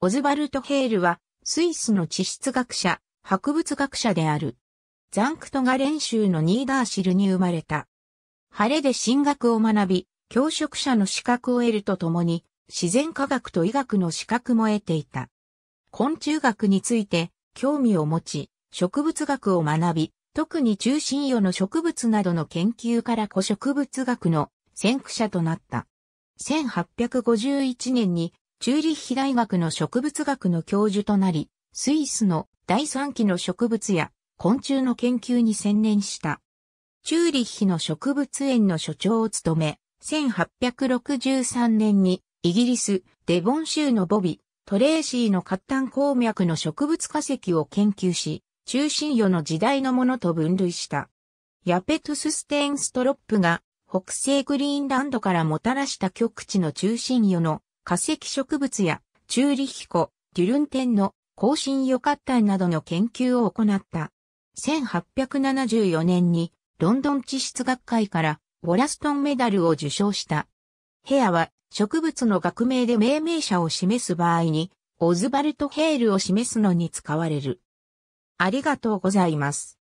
オズバルト・ヘールは、スイスの地質学者、博物学者である。ザンクトガレン州のニーダーシルに生まれた。晴れで進学を学び、教職者の資格を得るとともに、自然科学と医学の資格も得ていた。昆虫学について興味を持ち、植物学を学び、特に中心葉の植物などの研究から古植物学の先駆者となった。1851年にチューリッヒ大学の植物学の教授となり、スイスの第3期の植物や昆虫の研究に専念した。チューリッヒの植物園の所長を務め、1863年にイギリス、デボン州のボビ、トレーシーの活炭鉱脈の植物化石を研究し、中心世の時代のものと分類した。ヤペトゥス・ステンストロップが北西グリーンランドからもたらした極地の中心世の化石植物やチューリヒコ、デュルンテンの更新予活体などの研究を行った。1874年にロンドン地質学会からウォラストンメダルを受賞した。ヘアは植物の学名で命名者を示す場合にオズバルト・ヘールを示すのに使われる。ありがとうございます。